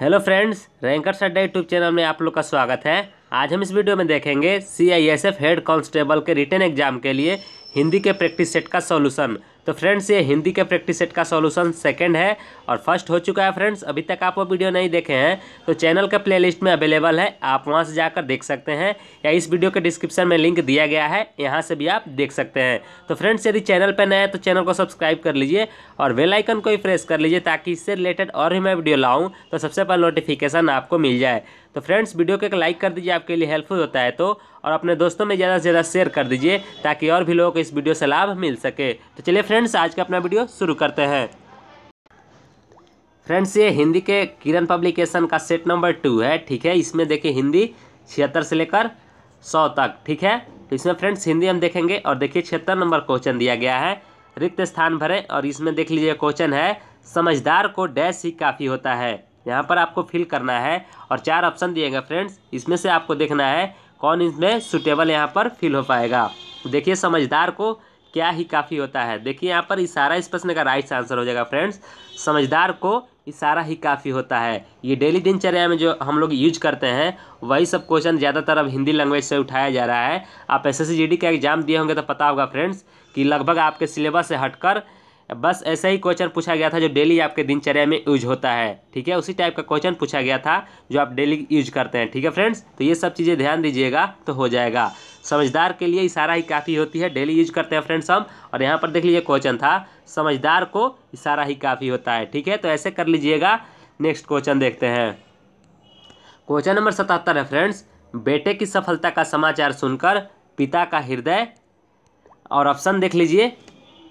hello friends ranker Adda YouTube channel में आप लोग का स्वागत है आज हम इस वीडियो में देखेंगे सीआईएसएफ हेड कांस्टेबल के रिटर्न एग्जाम के लिए हिंदी के प्रैक्टिस सेट का सॉल्यूशन तो फ्रेंड्स ये हिंदी के प्रैक्टिस सेट का सॉल्यूशन सेकंड है और फर्स्ट हो चुका है फ्रेंड्स अभी तक आप वो वीडियो नहीं देखे हैं तो चैनल का प्लेलिस्ट में अवेलेबल है आप वहाँ से जाकर देख सकते हैं या इस वीडियो के डिस्क्रिप्शन में लिंक दिया गया है यहाँ से भी आप देख सकते हैं तो फ्रेंड्स यदि चैनल पर नए हैं तो चैनल को सब्सक्राइब कर लीजिए और वेलाइकन को भी प्रेस कर लीजिए ताकि इससे रिलेटेड और भी मैं वीडियो लाऊँ तो सबसे पहले नोटिफिकेशन आपको मिल जाए तो फ्रेंड्स वीडियो को एक लाइक कर दीजिए आपके लिए हेल्पफुल होता है तो और अपने दोस्तों में ज़्यादा से ज़्यादा शेयर कर दीजिए ताकि और भी लोगों को इस वीडियो से लाभ मिल सके तो चलिए फ्रेंड्स आज का अपना वीडियो शुरू करते हैं फ्रेंड्स ये हिंदी के किरण पब्लिकेशन का सेट नंबर टू है ठीक है इसमें देखिए हिंदी छिहत्तर से लेकर सौ तक ठीक है तो इसमें फ्रेंड्स हिंदी हम देखेंगे और देखिए छिहत्तर नंबर क्वेश्चन दिया गया है रिक्त स्थान भरें और इसमें देख लीजिए क्वेश्चन है समझदार को डैश ही काफ़ी होता है यहाँ पर आपको फिल करना है और चार ऑप्शन दिए गए फ्रेंड्स इसमें से आपको देखना है कौन इसमें सुटेबल यहाँ पर फिल हो पाएगा देखिए समझदार को क्या ही काफ़ी होता है देखिए यहाँ पर इशारा इस प्रश्न का राइट आंसर हो जाएगा फ्रेंड्स समझदार को इशारा ही काफ़ी होता है ये डेली दिनचर्या में जो हम लोग यूज करते हैं वही सब क्वेश्चन ज़्यादातर अब हिंदी लैंग्वेज से उठाया जा रहा है आप एस एस का एग्ज़ाम दिए होंगे तो पता होगा फ्रेंड्स कि लगभग आपके सिलेबस से हटकर बस ऐसा ही क्वेश्चन पूछा गया था जो डेली आपके दिनचर्या में यूज होता है ठीक है उसी टाइप का क्वेश्चन पूछा गया था जो आप डेली यूज करते हैं ठीक है फ्रेंड्स तो ये सब चीज़ें ध्यान दीजिएगा तो हो जाएगा समझदार के लिए इशारा ही काफ़ी होती है डेली यूज करते हैं फ्रेंड्स हम और यहाँ पर देख लीजिए क्वेश्चन था समझदार को इशारा ही काफ़ी होता है ठीक है तो ऐसे कर लीजिएगा नेक्स्ट क्वेश्चन देखते हैं क्वेश्चन नंबर सतहत्तर है फ्रेंड्स बेटे की सफलता का समाचार सुनकर पिता का हृदय और ऑप्शन देख लीजिए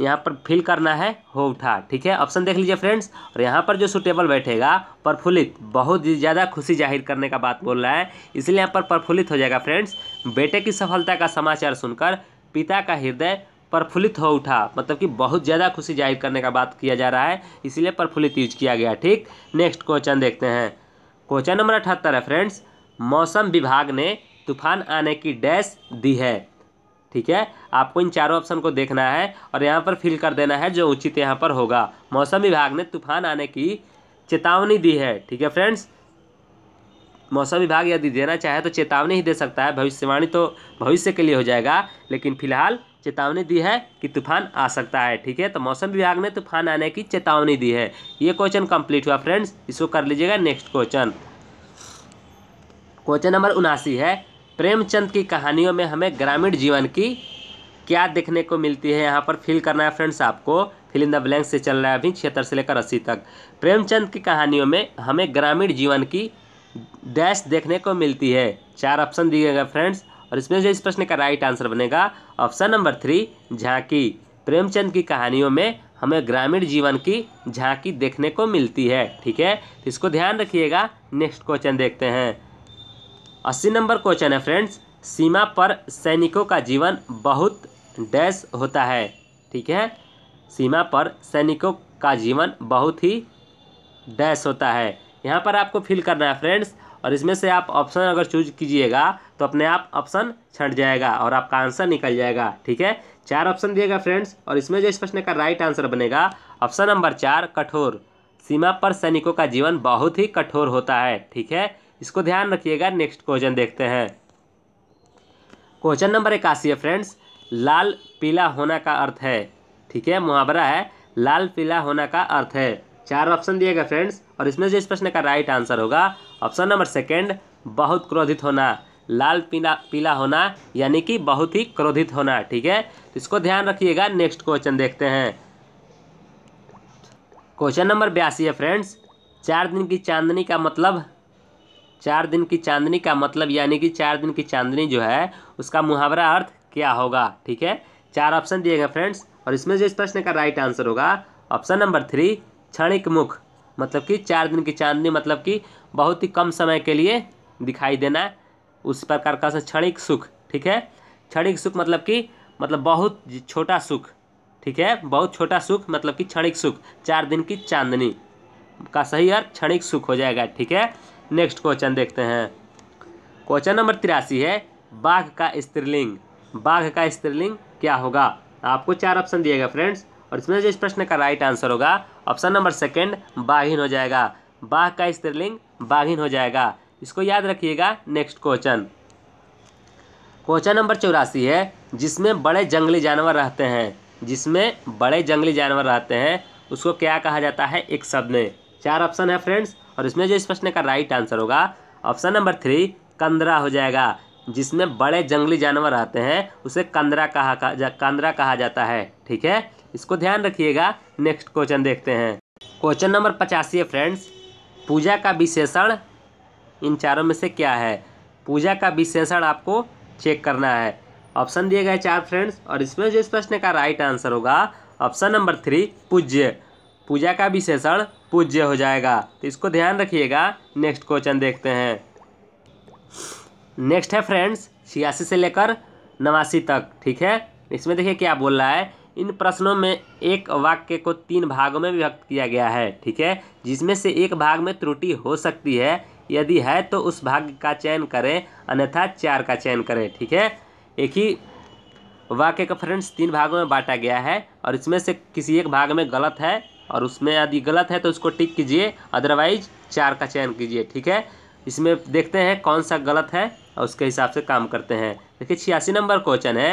यहाँ पर फिल करना है हो उठा ठीक है ऑप्शन देख लीजिए फ्रेंड्स और यहाँ पर जो सुटेबल बैठेगा प्रफुल्लित बहुत ज़्यादा खुशी जाहिर करने का बात बोल रहा है इसलिए यहाँ पर प्रफुल्लित हो जाएगा फ्रेंड्स बेटे की सफलता का समाचार सुनकर पिता का हृदय प्रफुल्लित हो उठा मतलब कि बहुत ज़्यादा खुशी जाहिर करने का बात किया जा रहा है इसलिए प्रफुल्लित यूज किया गया ठीक नेक्स्ट क्वेश्चन देखते हैं क्वेश्चन नंबर अठहत्तर है फ्रेंड्स मौसम विभाग ने तूफान आने की डैश दी है ठीक है आपको इन चारों ऑप्शन को देखना है और यहाँ पर फिल कर देना है जो उचित यहाँ पर होगा मौसम विभाग ने तूफान आने की चेतावनी दी है ठीक है फ्रेंड्स मौसम विभाग यदि देना चाहे तो चेतावनी ही दे सकता है भविष्यवाणी तो भविष्य के लिए हो जाएगा लेकिन फिलहाल चेतावनी दी है कि तूफान आ सकता है ठीक है तो मौसम विभाग ने तूफान आने की चेतावनी दी है ये क्वेश्चन कंप्लीट हुआ फ्रेंड्स इसको कर लीजिएगा नेक्स्ट क्वेश्चन क्वेश्चन नंबर उनासी है प्रेमचंद की कहानियों में हमें ग्रामीण जीवन की क्या देखने को मिलती है यहाँ पर फिल करना है फ्रेंड्स आपको फिल इन द ब्लैंक से चल रहा है अभी छिहत्तर से लेकर अस्सी तक प्रेमचंद की कहानियों में हमें ग्रामीण जीवन की डैश देखने को मिलती है चार ऑप्शन दिए गए फ्रेंड्स और इसमें जो इस प्रश्न का राइट आंसर बनेगा ऑप्शन नंबर थ्री झांकी प्रेमचंद की कहानियों में हमें ग्रामीण जीवन की झांकी देखने को मिलती है ठीक है तो इसको ध्यान रखिएगा नेक्स्ट क्वेश्चन देखते हैं अस्सी नंबर क्वेश्चन है फ्रेंड्स सीमा पर सैनिकों का जीवन बहुत डैश होता है ठीक है सीमा पर सैनिकों का जीवन बहुत ही डैश होता है यहाँ पर आपको फिल करना है फ्रेंड्स और इसमें से आप ऑप्शन अगर चूज कीजिएगा तो अपने आप ऑप्शन छट जाएगा और आपका आंसर निकल जाएगा ठीक है चार ऑप्शन दिएगा फ्रेंड्स और इसमें जो इस प्रश्न का राइट आंसर बनेगा ऑप्शन नंबर चार कठोर सीमा पर सैनिकों का जीवन बहुत ही कठोर होता है ठीक है इसको ध्यान रखिएगा नेक्स्ट क्वेश्चन देखते हैं क्वेश्चन नंबर इक्यासी है फ्रेंड्स लाल पीला होना का अर्थ है ठीक है मुहावरा है लाल पीला होना का अर्थ है चार ऑप्शन दिए गए फ्रेंड्स और इसमें जो इस प्रश्न का राइट आंसर होगा ऑप्शन नंबर सेकेंड बहुत क्रोधित होना लाल पीला पीला होना यानी कि बहुत ही क्रोधित होना ठीक है तो इसको ध्यान रखिएगा नेक्स्ट क्वेश्चन देखते हैं क्वेश्चन नंबर बयासी है फ्रेंड्स चार दिन की चांदनी का मतलब चार दिन की चांदनी का मतलब यानी कि चार दिन की चांदनी जो है उसका मुहावरा अर्थ क्या होगा ठीक है चार ऑप्शन दिए गए फ्रेंड्स और इसमें जो इस प्रश्न का राइट आंसर होगा ऑप्शन नंबर थ्री क्षणिक मुख मतलब कि चार दिन की चांदनी मतलब कि बहुत ही कम समय के लिए दिखाई देना उस प्रकार का क्षणिक सुख ठीक है क्षणिक सुख मतलब कि मतलब बहुत छोटा सुख ठीक है बहुत छोटा सुख मतलब कि क्षणिक सुख चार दिन की चांदनी का सही अर्थ क्षणिक सुख हो जाएगा ठीक है नेक्स्ट क्वेश्चन देखते हैं क्वेश्चन नंबर तिरासी है बाघ का स्त्रीलिंग बाघ का स्त्रीलिंग क्या होगा आपको चार ऑप्शन दिएगा फ्रेंड्स और इसमें जो इस प्रश्न का राइट आंसर होगा ऑप्शन नंबर सेकंड बाघिन हो जाएगा बाघ का स्त्रीलिंग बाघिन हो जाएगा इसको याद रखिएगा नेक्स्ट क्वेश्चन क्वेश्चन नंबर चौरासी है जिसमें बड़े जंगली जानवर रहते हैं जिसमें बड़े जंगली जानवर रहते हैं उसको क्या कहा जाता है एक शब्द में चार ऑप्शन है फ्रेंड्स और इसमें जो इस प्रश्न का राइट आंसर होगा ऑप्शन नंबर थ्री कंदरा हो जाएगा जिसमें बड़े जंगली जानवर आते हैं उसे कंदरा कहा कंदरा कहा जाता है ठीक है इसको ध्यान रखिएगा नेक्स्ट क्वेश्चन देखते हैं क्वेश्चन नंबर पचासी है फ्रेंड्स पूजा का विशेषण इन चारों में से क्या है पूजा का विशेषण आपको चेक करना है ऑप्शन दिए गए चार फ्रेंड्स और इसमें जो इस प्रश्न का राइट आंसर होगा ऑप्शन नंबर थ्री पूज्य पूजा का विशेषण पूज्य हो जाएगा तो इसको ध्यान रखिएगा नेक्स्ट क्वेश्चन देखते हैं नेक्स्ट है फ्रेंड्स छियासी से लेकर नवासी तक ठीक है इसमें देखिए क्या बोल रहा है इन प्रश्नों में एक वाक्य को तीन भागों में विभक्त किया गया है ठीक है जिसमें से एक भाग में त्रुटि हो सकती है यदि है तो उस भाग का चयन करें अन्यथा चार का चयन करें ठीक है एक ही वाक्य का फ्रेंड्स तीन भागों में बांटा गया है और इसमें से किसी एक भाग में गलत है और उसमें यदि गलत है तो उसको टिक कीजिए अदरवाइज चार का चयन कीजिए ठीक है इसमें देखते हैं कौन सा गलत है और उसके हिसाब से काम करते हैं देखिए छियासी नंबर क्वेश्चन है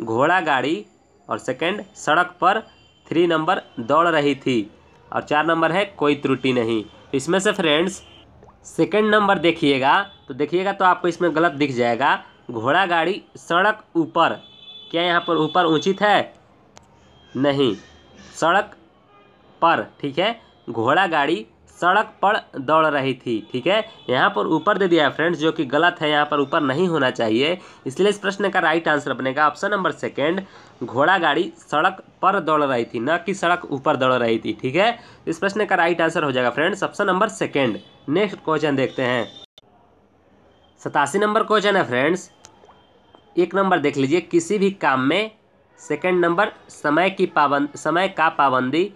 घोड़ा गाड़ी और सेकंड सड़क पर थ्री नंबर दौड़ रही थी और चार नंबर है कोई त्रुटि नहीं इसमें से फ्रेंड्स सेकंड नंबर देखिएगा तो देखिएगा तो आपको इसमें गलत दिख जाएगा घोड़ा गाड़ी सड़क ऊपर क्या यहाँ पर ऊपर उचित है नहीं सड़क पर ठीक है घोड़ा गाड़ी सड़क पर दौड़ रही थी ठीक है यहाँ पर ऊपर दे दिया है फ्रेंड्स जो कि गलत है यहाँ पर ऊपर नहीं होना चाहिए इसलिए इस प्रश्न का राइट आंसर बनेगा ऑप्शन नंबर सेकेंड घोड़ा गाड़ी सड़क पर दौड़ रही थी न कि सड़क ऊपर दौड़ रही थी ठीक है इस प्रश्न का राइट आंसर हो जाएगा friends option number second next question देखते हैं सतासी नंबर क्वेश्चन है फ्रेंड्स एक नंबर देख लीजिए किसी भी काम में सेकेंड नंबर समय की पाबंद समय का पाबंदी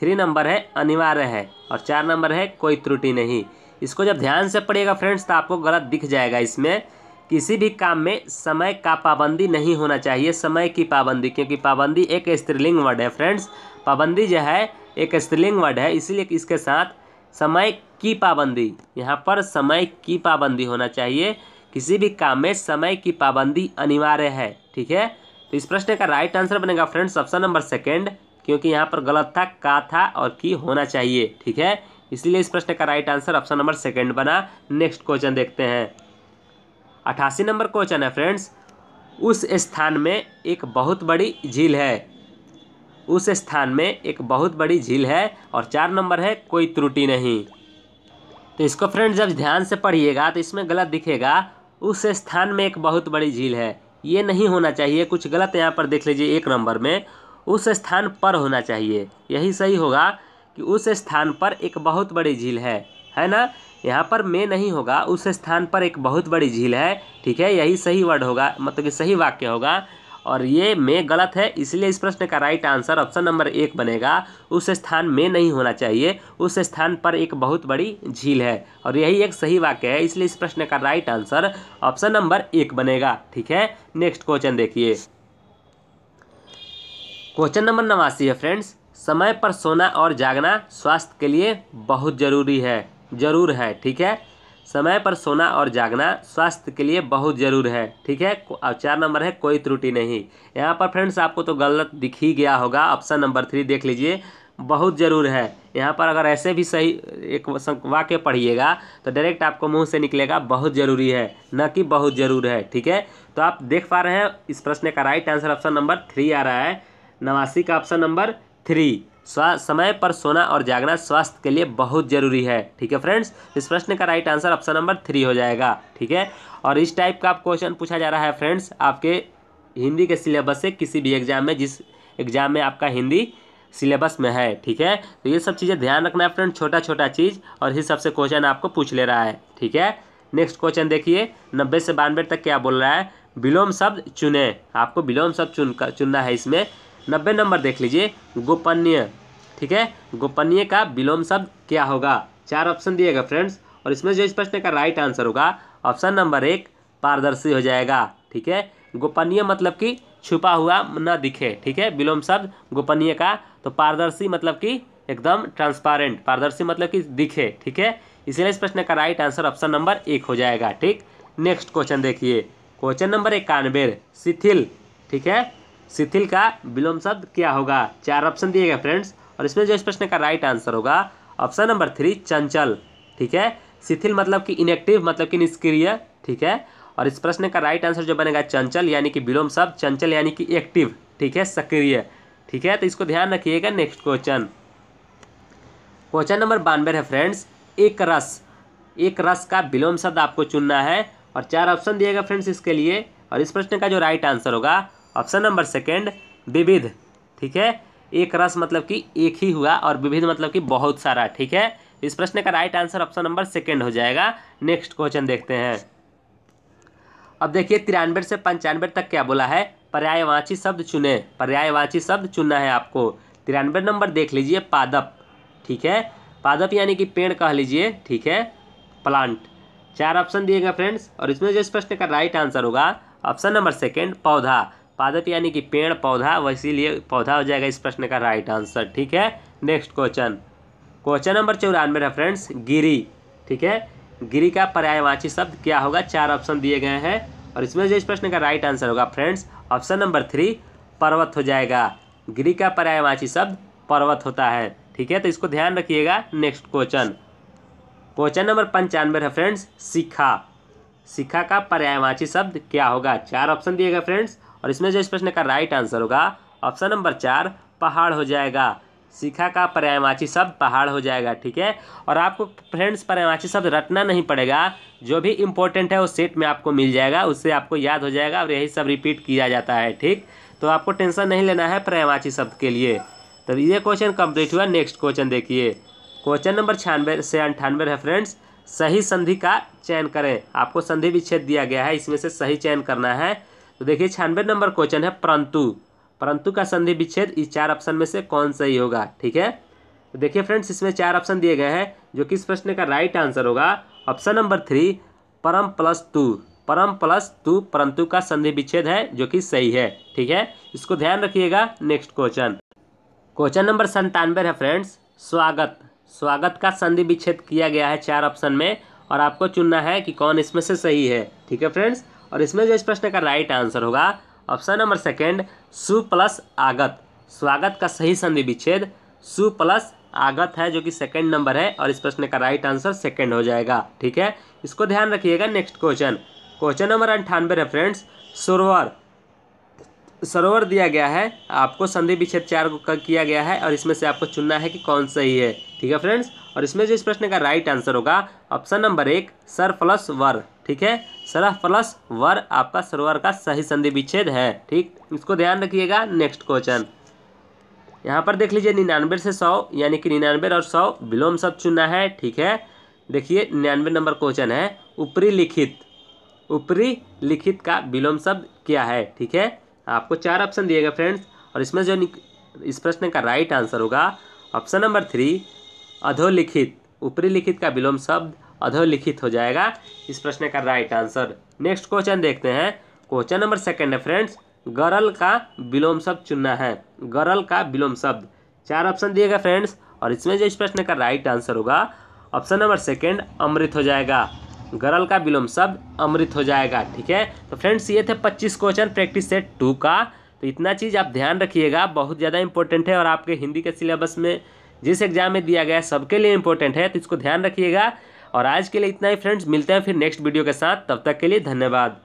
थ्री नंबर है अनिवार्य है और चार नंबर है कोई त्रुटि नहीं इसको जब ध्यान से पढ़िएगा फ्रेंड्स तो आपको गलत दिख जाएगा इसमें किसी भी काम में समय का पाबंदी नहीं होना चाहिए समय की पाबंदी क्योंकि पाबंदी एक स्त्रीलिंग वर्ड है फ्रेंड्स पाबंदी जो है एक स्त्रीलिंग वर्ड है इसीलिए इसके साथ समय की पाबंदी यहाँ पर समय की पाबंदी होना चाहिए किसी भी काम में समय की पाबंदी अनिवार्य है ठीक है तो इस प्रश्न का राइट आंसर बनेगा फ्रेंड्स ऑप्शन नंबर सेकेंड क्योंकि यहाँ पर गलत था का था और की होना चाहिए ठीक है इसलिए इस प्रश्न का right answer option number second बना नेक्स्ट क्वेश्चन देखते हैं अठासी नंबर क्वेश्चन है फ्रेंड्स उस स्थान में एक बहुत बड़ी झील है उस स्थान में एक बहुत बड़ी झील है और चार नंबर है कोई त्रुटि नहीं तो इसको फ्रेंड जब ध्यान से पढ़िएगा तो इसमें गलत दिखेगा उस स्थान में एक बहुत बड़ी झील है ये नहीं होना चाहिए कुछ गलत यहाँ पर देख लीजिए एक नंबर में उस स्थान पर होना चाहिए यही सही होगा कि उस स्थान पर एक बहुत बड़ी झील है है ना यहाँ पर मे नहीं होगा उस स्थान पर एक बहुत बड़ी झील है ठीक है यही सही वर्ड होगा मतलब कि सही वाक्य होगा और ये मे गलत है इसलिए इस प्रश्न का राइट आंसर ऑप्शन नंबर एक बनेगा उस स्थान में नहीं होना चाहिए उस स्थान पर एक बहुत बड़ी झील है और यही एक सही वाक्य है इसलिए इस प्रश्न का राइट आंसर ऑप्शन नंबर एक बनेगा ठीक है नेक्स्ट क्वेश्चन देखिए क्वेश्चन नंबर नवासी है फ्रेंड्स समय पर सोना और जागना स्वास्थ्य के लिए बहुत ज़रूरी है ज़रूर है ठीक है समय पर सोना और जागना स्वास्थ्य के लिए बहुत ज़रूर है ठीक है और चार नंबर है कोई त्रुटि नहीं यहाँ पर फ्रेंड्स आपको तो गलत दिख ही गया होगा ऑप्शन नंबर थ्री देख लीजिए बहुत ज़रूर है यहाँ पर अगर ऐसे भी सही एक वाक्य पढ़िएगा तो डायरेक्ट आपको मुंह से निकलेगा बहुत ज़रूरी है न कि बहुत ज़रूर है ठीक है तो आप देख पा रहे हैं इस प्रश्न का right answer option number three आ रहा है नवासी का ऑप्शन नंबर थ्री समय पर सोना और जागना स्वास्थ्य के लिए बहुत जरूरी है ठीक है फ्रेंड्स इस प्रश्न का right answer option number three हो जाएगा ठीक है और इस टाइप का क्वेश्चन पूछा जा रहा है फ्रेंड्स आपके हिंदी के सिलेबस से किसी भी एग्जाम में जिस एग्जाम में आपका हिंदी सिलेबस में है ठीक है तो ये सब चीज़ें ध्यान रखना है फ्रेंड छोटा छोटा चीज़ और इस सबसे क्वेश्चन आपको पूछ ले रहा है ठीक है नेक्स्ट क्वेश्चन देखिए नब्बे से बानवे तक क्या बोल रहा है विलोम शब्द चुने आपको विलोम शब्द चुन कर चुनना है इसमें नब्बे नंबर देख लीजिए गोपनीय ठीक है गोपनीय का विलोम शब्द क्या होगा चार ऑप्शन दिएगा फ्रेंड्स और इसमें जो इस प्रश्न का राइट आंसर होगा ऑप्शन नंबर एक पारदर्शी हो जाएगा ठीक है गोपनीय मतलब कि छुपा हुआ न दिखे ठीक है विलोम शब्द गोपनीय का तो पारदर्शी मतलब कि एकदम ट्रांसपारेंट पारदर्शी मतलब कि दिखे ठीक है इसलिए इस प्रश्न का राइट आंसर ऑप्शन नंबर एक हो जाएगा ठीक नेक्स्ट क्वेश्चन देखिए क्वेश्चन नंबर एक कानवेर शिथिल ठीक है शिथिल का विलोम शब्द क्या होगा चार ऑप्शन दिए गए फ्रेंड्स और इसमें जो इस प्रश्न का राइट आंसर होगा ऑप्शन नंबर थ्री चंचल ठीक है शिथिल मतलब कि इनेक्टिव मतलब कि निष्क्रिय ठीक है और इस प्रश्न का राइट आंसर जो बनेगा चंचल यानी कि विलोम शब्द चंचल यानी कि एक्टिव ठीक है सक्रिय ठीक है तो इसको ध्यान रखिएगा नेक्स्ट क्वेश्चन क्वेश्चन नंबर बानवे है फ्रेंड्स एक रस एक रस का विलोम शब्द आपको चुनना है और चार ऑप्शन दिएगा फ्रेंड्स इसके लिए और इस प्रश्न का जो राइट आंसर होगा ऑप्शन नंबर सेकेंड विविध ठीक है एक रस मतलब कि एक ही हुआ और विविध मतलब कि बहुत सारा ठीक है इस प्रश्न का right answer option number second हो जाएगा नेक्स्ट क्वेश्चन देखते हैं अब देखिए तिरानवे से पंचानवे तक क्या बोला है पर्यायवाची शब्द चुने पर्यायवाची शब्द चुनना है आपको तिरानवे नंबर देख लीजिए पादप ठीक है पादप यानी कि पेड़ कह लीजिए ठीक है प्लांट चार ऑप्शन दिएगा फ्रेंड्स और इसमें जो इस प्रश्न का राइट आंसर होगा ऑप्शन नंबर सेकेंड पौधा पादप यानी कि पेड़ पौधा वो इसीलिए पौधा हो जाएगा इस प्रश्न का राइट आंसर ठीक है नेक्स्ट क्वेश्चन क्वेश्चन नंबर चौरानवे है फ्रेंड्स गिरी ठीक है गिरी का पर्यायवाची शब्द क्या होगा चार ऑप्शन दिए गए हैं और इसमें जो इस प्रश्न का राइट आंसर होगा फ्रेंड्स ऑप्शन नंबर थ्री पर्वत हो जाएगा गिरी का पर्यायवाची शब्द पर्वत होता है ठीक है तो इसको ध्यान रखिएगा नेक्स्ट क्वेश्चन क्वेश्चन नंबर पंचानवे है फ्रेंड्स शिखा शिखा का पर्यायवाची शब्द क्या होगा चार ऑप्शन दिएगा फ्रेंड्स और इसमें जो इस प्रश्न का राइट आंसर होगा ऑप्शन नंबर चार पहाड़ हो जाएगा शिखा का पर्यायवाची शब्द पहाड़ हो जाएगा ठीक है और आपको फ्रेंड्स पर्यायवाची शब्द रटना नहीं पड़ेगा जो भी इम्पोर्टेंट है वो सेट में आपको मिल जाएगा उससे आपको याद हो जाएगा और यही सब रिपीट किया जाता है ठीक तो आपको टेंशन नहीं लेना है पर्यायवाची शब्द के लिए तो ये क्वेश्चन कंप्लीट हुआ नेक्स्ट क्वेश्चन देखिए क्वेश्चन नंबर छियानवे से अंठानवे है फ्रेंड्स सही संधि का चयन करें आपको संधि विच्छेद दिया गया है इसमें से सही चयन करना है तो देखिए छियानवे नंबर क्वेश्चन है परंतु परंतु का संधि विच्छेद इस चार ऑप्शन में से कौन सही होगा ठीक है तो देखिए फ्रेंड्स इसमें चार ऑप्शन दिए गए हैं जो कि इस प्रश्न का राइट आंसर होगा ऑप्शन नंबर थ्री परम प्लस टू परम प्लस टू परंतु का संधि विच्छेद है जो कि सही है ठीक है इसको ध्यान रखिएगा नेक्स्ट क्वेश्चन क्वेश्चन नंबर संतानवे है फ्रेंड्स स्वागत स्वागत का संधि विच्छेद किया गया है चार ऑप्शन में और आपको चुनना है कि कौन इसमें से सही है ठीक है फ्रेंड्स और इसमें जो इस प्रश्न का राइट आंसर होगा ऑप्शन नंबर सेकेंड सु प्लस आगत स्वागत का सही संधि विच्छेद सु प्लस आगत है जो कि सेकेंड नंबर है और इस प्रश्न का राइट आंसर सेकेंड हो जाएगा ठीक है इसको ध्यान रखिएगा नेक्स्ट क्वेश्चन क्वेश्चन नंबर अंठानवे रेफरेंस सुरवर सरोवर दिया गया है आपको संधि विच्छेद चार का किया गया है और इसमें से आपको चुनना है कि कौन सही है ठीक है फ्रेंड्स और इसमें जो इस प्रश्न का राइट आंसर होगा ऑप्शन नंबर एक सर प्लस वर ठीक है सर प्लस वर आपका सरोवर का सही संधि विच्छेद है ठीक इसको ध्यान रखिएगा नेक्स्ट क्वेश्चन यहाँ पर देख लीजिए निन्यानवे से सौ यानी कि निन्यानवे और सौ विलोम शब्द चुनना है ठीक है देखिए निन्यानवे नंबर क्वेश्चन है ऊपरी लिखित ऊपरी लिखित का विलोम शब्द क्या है ठीक है आपको चार ऑप्शन दिएगा फ्रेंड्स और इसमें जो इस प्रश्न का राइट आंसर होगा ऑप्शन नंबर थ्री अधोलिखित ऊपरी लिखित का विलोम शब्द अधोलिखित हो जाएगा इस प्रश्न का राइट आंसर नेक्स्ट क्वेश्चन देखते हैं क्वेश्चन नंबर सेकंड है फ्रेंड्स गरल का विलोम शब्द चुनना है गरल का विलोम शब्द चार ऑप्शन दिएगा फ्रेंड्स और इसमें जो इस प्रश्न का राइट आंसर होगा ऑप्शन नंबर सेकेंड अमृत हो जाएगा गरल का विलोम शब्द अमृत हो जाएगा ठीक है तो फ्रेंड्स ये थे पच्चीस क्वेश्चन प्रैक्टिस सेट टू का तो इतना चीज़ आप ध्यान रखिएगा बहुत ज़्यादा इंपॉर्टेंट है और आपके हिंदी के सिलेबस में जिस एग्जाम में दिया गया है सबके लिए इंपॉर्टेंट है तो इसको ध्यान रखिएगा और आज के लिए इतना ही फ्रेंड्स मिलते हैं फिर नेक्स्ट वीडियो के साथ तब तक के लिए धन्यवाद